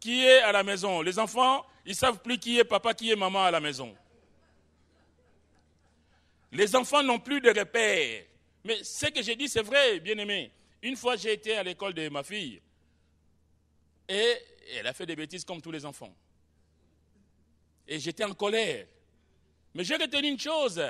qui est à la maison. Les enfants, ils ne savent plus qui est papa, qui est maman à la maison. Les enfants n'ont plus de repères. Mais ce que j'ai dit, c'est vrai, bien-aimé. Une fois, j'ai été à l'école de ma fille. Et elle a fait des bêtises comme tous les enfants. Et j'étais en colère. Mais j'ai retenu une chose.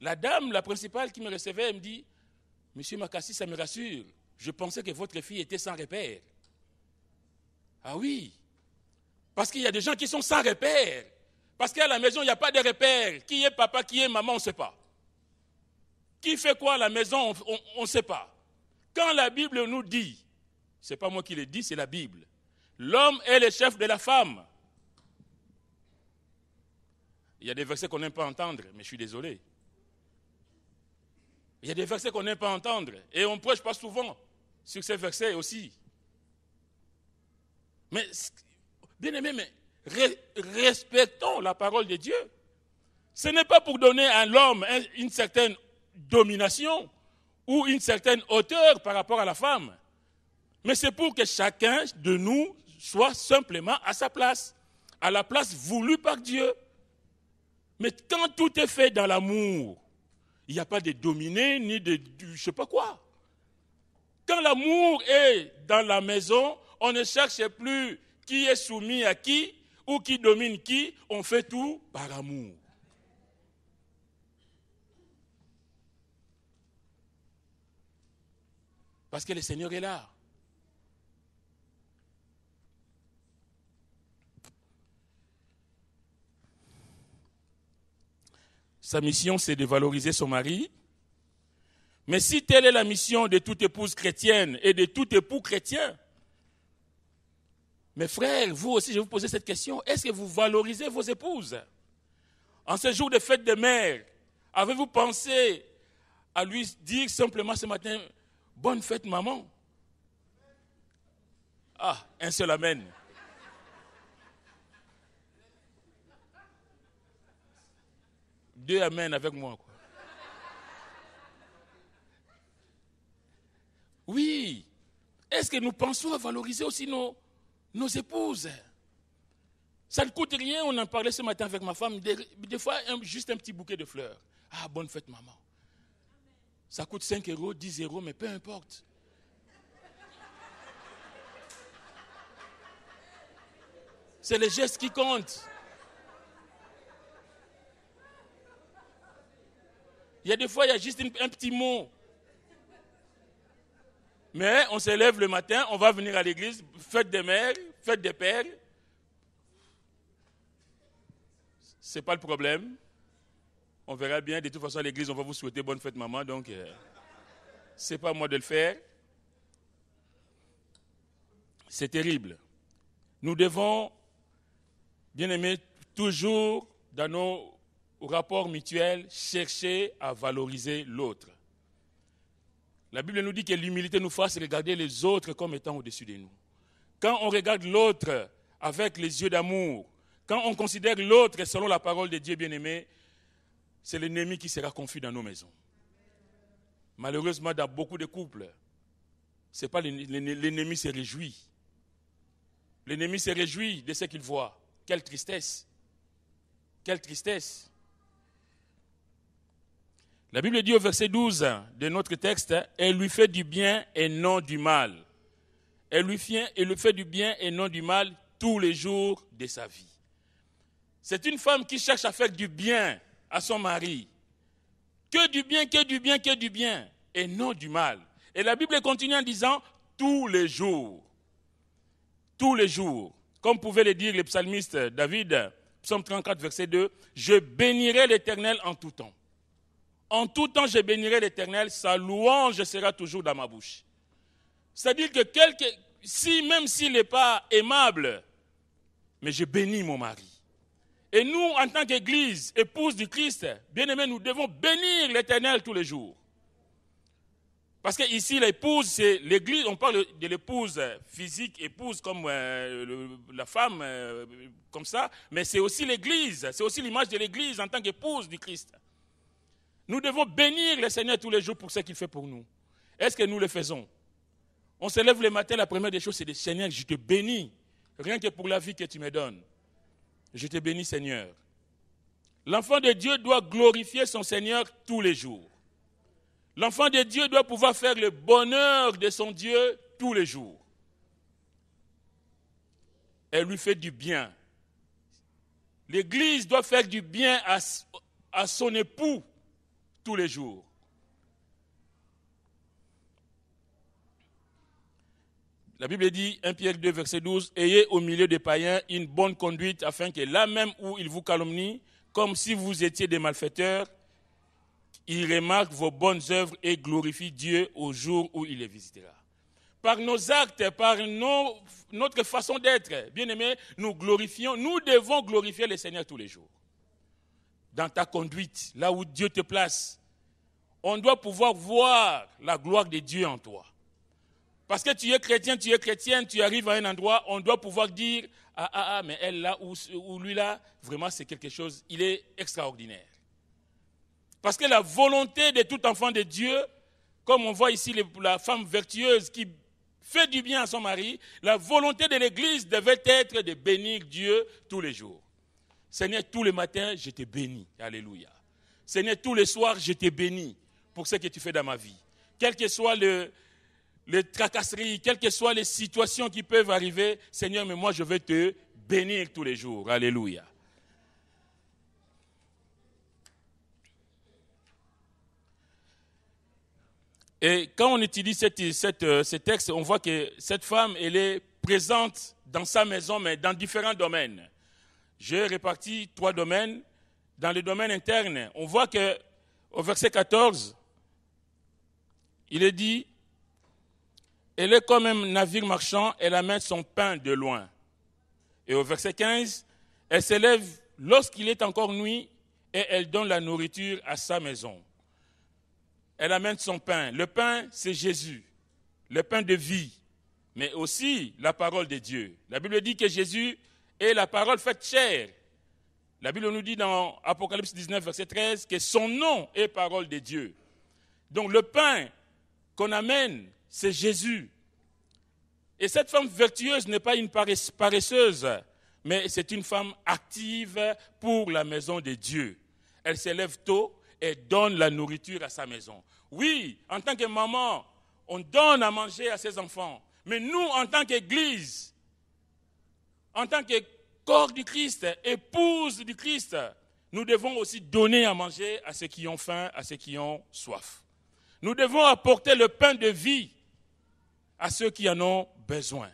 La dame, la principale qui me recevait, elle me dit, Monsieur Makassi, ça me rassure. Je pensais que votre fille était sans repère. Ah oui, parce qu'il y a des gens qui sont sans repères. Parce qu'à la maison, il n'y a pas de repères. Qui est papa, qui est maman, on ne sait pas. Qui fait quoi à la maison, on ne sait pas. Quand la Bible nous dit, ce n'est pas moi qui le dis, c'est la Bible, l'homme est le chef de la femme. Il y a des versets qu'on n'aime pas entendre, mais je suis désolé. Il y a des versets qu'on n'aime pas entendre, et on ne prêche pas souvent sur ces versets aussi. Mais Bien aimé, mais respectons la parole de Dieu. Ce n'est pas pour donner à l'homme une certaine domination ou une certaine hauteur par rapport à la femme, mais c'est pour que chacun de nous soit simplement à sa place, à la place voulue par Dieu. Mais quand tout est fait dans l'amour, il n'y a pas de dominé ni de je ne sais pas quoi. Quand l'amour est dans la maison, on ne cherche plus qui est soumis à qui ou qui domine qui, on fait tout par amour. Parce que le Seigneur est là. Sa mission, c'est de valoriser son mari. Mais si telle est la mission de toute épouse chrétienne et de tout époux chrétien, mes frères, vous aussi, je vais vous poser cette question. Est-ce que vous valorisez vos épouses En ce jour de fête de mère, avez-vous pensé à lui dire simplement ce matin, bonne fête maman Ah, un seul Amen. Deux Amen avec moi. Oui. Est-ce que nous pensons à valoriser aussi nos, nos épouses. Ça ne coûte rien, on en parlait ce matin avec ma femme, des, fois juste un petit bouquet de fleurs. Ah, bonne fête maman. Ça coûte 5 euros, 10 euros, mais peu importe. C'est le geste qui compte. Il y a des fois, il y a juste un petit mot. Mais on se lève le matin, on va venir à l'église, fête des mères, fête des pères. Ce n'est pas le problème. On verra bien. De toute façon, à l'église, on va vous souhaiter bonne fête, maman. Donc, euh, ce n'est pas moi de le faire. C'est terrible. Nous devons, bien aimé, toujours, dans nos rapports mutuels, chercher à valoriser l'autre. La Bible nous dit que l'humilité nous fasse regarder les autres comme étant au-dessus de nous. Quand on regarde l'autre avec les yeux d'amour, quand on considère l'autre selon la parole de Dieu bien-aimé, c'est l'ennemi qui sera confus dans nos maisons. Malheureusement, dans beaucoup de couples, c'est pas l'ennemi se réjouit. L'ennemi se réjouit de ce qu'il voit. Quelle tristesse. Quelle tristesse. La Bible dit au verset 12 de notre texte, elle lui fait du bien et non du mal. Elle lui fait, fait du bien et non du mal tous les jours de sa vie. C'est une femme qui cherche à faire du bien à son mari. Que du bien, que du bien, que du bien, et non du mal. Et la Bible continue en disant tous les jours. Tous les jours. Comme pouvait le dire le psalmiste David, psaume 34, verset 2, Je bénirai l'Éternel en tout temps. En tout temps, je bénirai l'Éternel, sa louange sera toujours dans ma bouche. C'est-à-dire que quelque, si, même s'il n'est pas aimable, mais je bénis mon mari. Et nous, en tant qu'Église, épouse du Christ, bien-aimés, nous devons bénir l'Éternel tous les jours. Parce que ici, l'épouse, c'est l'Église, on parle de l'épouse physique, épouse comme euh, la femme, euh, comme ça, mais c'est aussi l'Église, c'est aussi l'image de l'Église en tant qu'épouse du Christ. Nous devons bénir le Seigneur tous les jours pour ce qu'il fait pour nous. Est-ce que nous le faisons On se lève le matin, la première des choses, c'est de Seigneur, je te bénis, rien que pour la vie que tu me donnes. Je te bénis, Seigneur. L'enfant de Dieu doit glorifier son Seigneur tous les jours. L'enfant de Dieu doit pouvoir faire le bonheur de son Dieu tous les jours. Elle lui fait du bien. L'Église doit faire du bien à, à son époux tous les jours. La Bible dit, 1 Pierre 2, verset 12, Ayez au milieu des païens une bonne conduite afin que là même où ils vous calomnient, comme si vous étiez des malfaiteurs, ils remarquent vos bonnes œuvres et glorifient Dieu au jour où il les visitera. Par nos actes, par nos, notre façon d'être, bien aimé, nous glorifions, nous devons glorifier le Seigneur tous les jours. Dans ta conduite, là où Dieu te place, on doit pouvoir voir la gloire de Dieu en toi. Parce que tu es chrétien, tu es chrétienne, tu arrives à un endroit, on doit pouvoir dire Ah, ah, ah, mais elle là ou, lui là, vraiment c'est quelque chose, il est extraordinaire. Parce que la volonté de tout enfant de Dieu, comme on voit ici la femme vertueuse qui fait du bien à son mari, la volonté de l'Église devait être de bénir Dieu tous les jours. Seigneur, tous les matins, je te bénis. Alléluia. Seigneur, tous les soirs, je te bénis pour ce que tu fais dans ma vie. Quelles que soient les tracasseries, quelles que soient les situations qui peuvent arriver, Seigneur, mais moi je vais te bénir tous les jours. Alléluia. Et quand on utilise cette, euh, ce texte, on voit que cette femme, elle est présente dans sa maison, mais dans différents domaines. J'ai réparti trois domaines. Dans le domaine interne, on voit que au verset 14, il est dit, elle est comme un navire marchand, elle amène son pain de loin. Et au verset 15, elle s'élève lorsqu'il est encore nuit et elle donne la nourriture à sa maison. Elle amène son pain. Le pain, c'est Jésus, le pain de vie, mais aussi la parole de Dieu. La Bible dit que Jésus est la parole faite chair. La Bible nous dit dans Apocalypse 19, verset 13, que son nom est parole de Dieu. Donc le pain qu'on amène, c'est Jésus. Et cette femme vertueuse n'est pas une paresseuse, mais c'est une femme active pour la maison de Dieu. Elle s'élève tôt et donne la nourriture à sa maison. Oui, en tant que maman, on donne à manger à ses enfants. Mais nous, en tant qu'Église, en tant que corps du Christ, épouse du Christ, nous devons aussi donner à manger à ceux qui ont faim, à ceux qui ont soif. Nous devons apporter le pain de vie à ceux qui en ont besoin.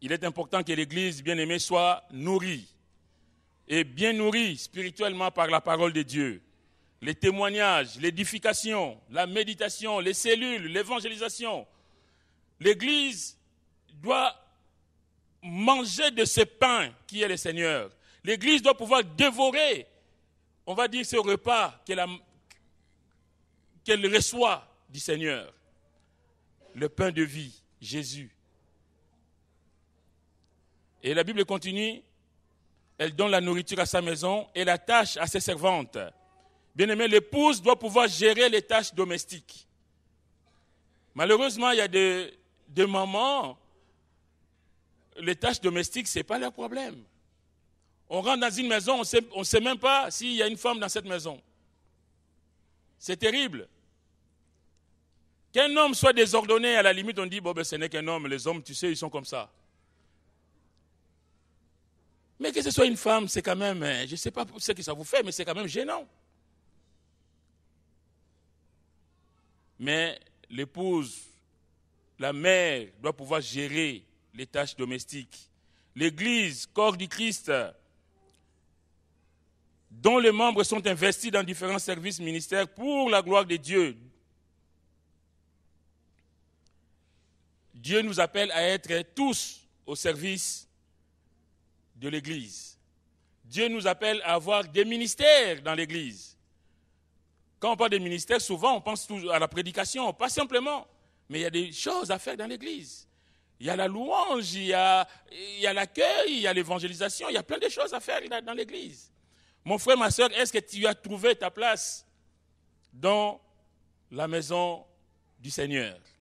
Il est important que l'Église, bien-aimée, soit nourrie et bien nourrie spirituellement par la parole de Dieu. Les témoignages, l'édification, la méditation, les cellules, l'évangélisation. L'Église doit manger de ce pain qui est le Seigneur. L'Église doit pouvoir dévorer on va dire, ce repas qu'elle reçoit du Seigneur, le pain de vie, Jésus. Et la Bible continue, elle donne la nourriture à sa maison et la tâche à ses servantes. Bien aimé, l'épouse doit pouvoir gérer les tâches domestiques. Malheureusement, il y a des, des mamans, les tâches domestiques, ce n'est pas leur problème. On rentre dans une maison, on ne sait même pas s'il y a une femme dans cette maison. C'est terrible. Qu'un homme soit désordonné, à la limite, on dit, bon, ben, ce n'est qu'un homme, les hommes, tu sais, ils sont comme ça. Mais que ce soit une femme, c'est quand même, hein, je ne sais pas ce que ça vous fait, mais c'est quand même gênant. Mais l'épouse, la mère doit pouvoir gérer les tâches domestiques. L'Église, corps du Christ, dont les membres sont investis dans différents services ministères pour la gloire de Dieu. Dieu nous appelle à être tous au service de l'Église. Dieu nous appelle à avoir des ministères dans l'Église. Quand on parle des ministères, souvent on pense toujours à la prédication, pas simplement, mais il y a des choses à faire dans l'Église. Il y a la louange, il y a l'accueil, il y a l'évangélisation, il y a plein de choses à faire dans l'Église. Mon frère, ma soeur, est-ce que tu as trouvé ta place dans la maison du Seigneur